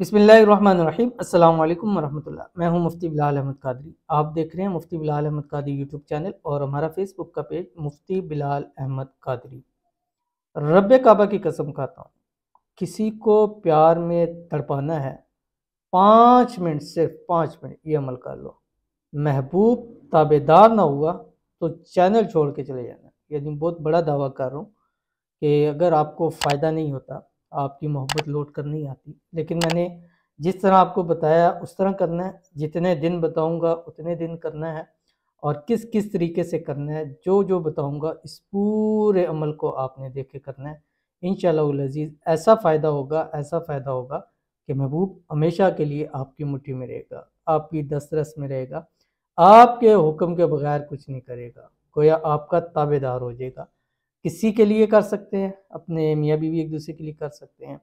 बसमीम अल्लाम वरहमल्ला मैं हूं मुफ्ती बिलाल अहमद कादरी आप देख रहे हैं मुफ्ती बिलाल अहमद कादरी यूट्यूब चैनल और हमारा फेसबुक का पेज मुफ्ती बिलाल अहमद कादरी रब काबा की कसम खाता हूँ किसी को प्यार में तड़पाना है पाँच मिनट सिर्फ पाँच मिनट ये अमल कर लो महबूब ताबेदार ना हुआ तो चैनल छोड़ के चले जाना यानी बहुत बड़ा दावा कर रहा हूँ कि अगर आपको फ़ायदा नहीं होता आपकी मोहब्बत लौट कर नहीं आती लेकिन मैंने जिस तरह आपको बताया उस तरह करना है जितने दिन बताऊंगा उतने दिन करना है और किस किस तरीके से करना है जो जो बताऊंगा इस पूरे अमल को आपने देख के करना है इन शजीज़ ऐसा फ़ायदा होगा ऐसा फ़ायदा होगा कि महबूब हमेशा के लिए आपकी मुट्ठी में रहेगा आपकी दस्तरस में रहेगा आपके हुक्म के बगैर कुछ नहीं करेगा गोया आपका ताबेदार हो जाएगा किसी के लिए कर सकते हैं अपने मियाँ बीवी एक दूसरे के लिए कर सकते हैं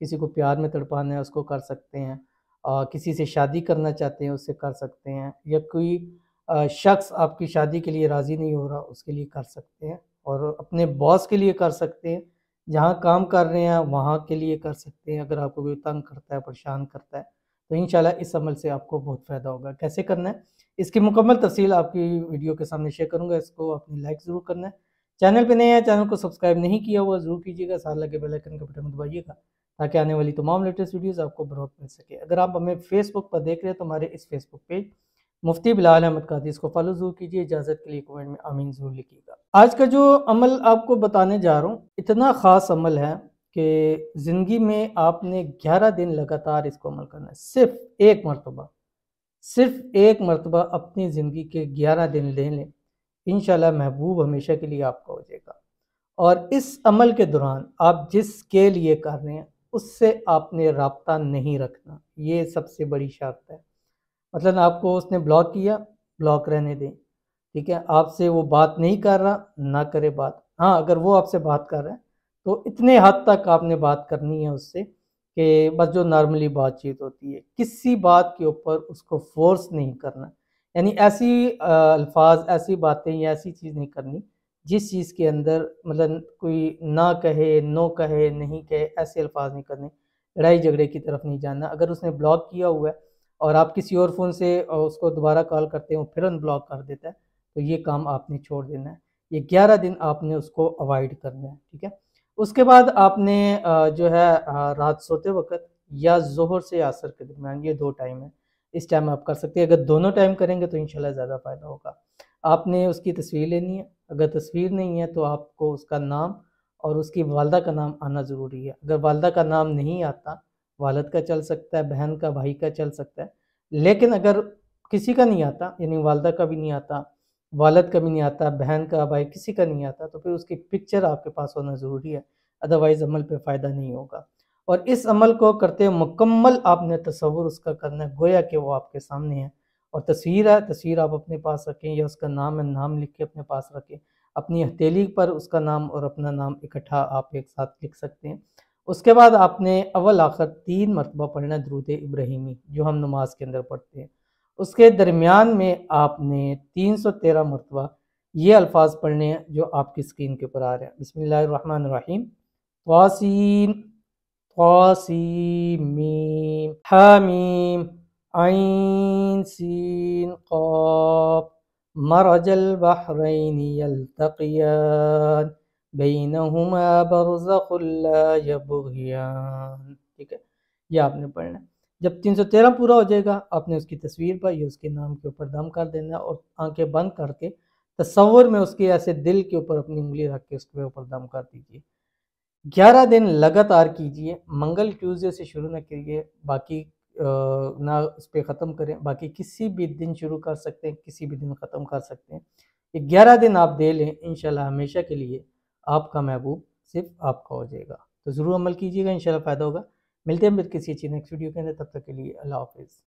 किसी को प्यार में तड़पाना है उसको कर सकते हैं और किसी से शादी करना चाहते हैं उससे कर सकते हैं या कोई शख्स आपकी शादी के लिए राज़ी नहीं हो रहा उसके लिए कर सकते हैं और अपने बॉस के लिए कर सकते हैं जहाँ काम कर रहे हैं वहाँ के लिए कर सकते हैं अगर आपको कोई तंग करता है परेशान करता है तो इन इस अमल से आपको बहुत फ़ायदा होगा कैसे करना है इसकी मुकम्मल तफसील आपकी वीडियो के सामने शेयर करूँगा इसको आपने लाइक ज़रूर करना है चैनल पे नए हैं चैनल को सब्सक्राइब नहीं किया हुआ जरूर कीजिएगा साथ लगे बेल आइकन का बटन दबाइएगा ताकि आने वाली तमाम लेटेस्ट वीडियोस आपको बहुत मिल सके अगर आप हमें फेसबुक पर देख रहे हैं तो हमारे इस फेसबुक पेज मुफ्ती बिलाल अहमद कादी इसको फॉलो जरूर कीजिए इजाज़त के लिए कमेंट में आमीन जरूर लिखिएगा आज का जो अमल आपको बताने जा रहा हूँ इतना ख़ास अमल है कि ज़िंदगी में आपने ग्यारह दिन लगातार इसको अमल करना है सिर्फ एक मरतबा सिर्फ एक मरतबा अपनी ज़िंदगी के ग्यारह दिन ले लें इन महबूब हमेशा के लिए आपका हो जाएगा और इस अमल के दौरान आप जिसके लिए कर रहे हैं उससे आपने रबता नहीं रखना ये सबसे बड़ी शर्त है मतलब आपको उसने ब्लॉक किया ब्लॉक रहने दें ठीक है आपसे वो बात नहीं कर रहा ना करे बात हाँ अगर वो आपसे बात कर रहा है तो इतने हद तक आपने बात करनी है उससे कि बस जो नॉर्मली बातचीत होती है किसी बात के ऊपर उसको फोर्स नहीं करना यानी ऐसी अल्फाज ऐसी बातें या ऐसी चीज़ नहीं करनी जिस चीज़ के अंदर मतलब कोई ना कहे नो कहे नहीं कहे ऐसे अल्फाज नहीं करने लड़ाई झगड़े की तरफ नहीं जाना अगर उसने ब्लॉक किया हुआ है और आप किसी और फ़ोन से उसको दोबारा कॉल करते हो फिर अनब्लॉक कर देता है तो ये काम आपने छोड़ देना है ये ग्यारह दिन आपने उसको अवॉइड करना है ठीक है उसके बाद आपने जो है रात सोते वक्त या जोहर से आसर के दरमियान ये दो टाइम है इस टाइम आप कर सकते हैं अगर दोनों टाइम करेंगे तो इनशाला ज़्यादा फ़ायदा होगा आपने उसकी तस्वीर लेनी है अगर तस्वीर नहीं है तो आपको उसका नाम और उसकी वालदा का नाम आना ज़रूरी है अगर वालदा का नाम नहीं आता वालद का चल सकता है बहन का भाई का चल सकता है लेकिन अगर किसी का नहीं आता यानी वालदा का भी नहीं आता वालद का भी नहीं आता बहन का भाई किसी का नहीं आता तो फिर उसकी पिक्चर आपके पास होना ज़रूरी है अदरवाइज़ अमल पर फ़ायदा नहीं होगा और इस अमल को करते मुकम्मल आपने तस्वुर उसका करना है गोया कि वो आपके सामने है और तस्वीर है तस्वीर आप अपने पास रखें या उसका नाम है नाम लिख के अपने पास रखें अपनी हथेली पर उसका नाम और अपना नाम इकट्ठा आप एक साथ लिख सकते हैं उसके बाद आपने अवल आखिर तीन मरतबा पढ़ना द्रूद इब्राहिमी जो हम नमाज के अंदर पढ़ते हैं उसके दरमियान में आपने तीन सौ तेरह मरतबा ये अल्फाज पढ़ने हैं जो आपकी स्क्रीन के ऊपर आ रहे हैं बसमिल्लर वासिन قاسميم حميم عين سين قاف مرج البحرين يلتقيان بينهما برزخ لا يبغيان ठीक है ये आपने पढ़ना है जब 313 पूरा हो जाएगा आपने उसकी तस्वीर पर या उसके नाम के ऊपर दम कर देना है और आंखें बंद करके तस्वर में उसके ऐसे दिल के ऊपर अपनी उंगली रख के उसके ऊपर दम कर दीजिए ग्यारह दिन लगातार कीजिए मंगल ट्यूजडे से शुरू ना करिए बाकी ना उस पर ख़त्म करें बाकी किसी भी दिन शुरू कर सकते हैं किसी भी दिन ख़त्म कर सकते हैं ग्यारह दिन आप दे लें इन हमेशा के लिए आपका महबूब सिर्फ आपका हो जाएगा तो ज़रूर अमल कीजिएगा इन फ़ायदा होगा मिलते हैं फिर किसी अच्छी नेक्स्ट वीडियो के अंदर तब तक के लिए अल्लाह हाफिज़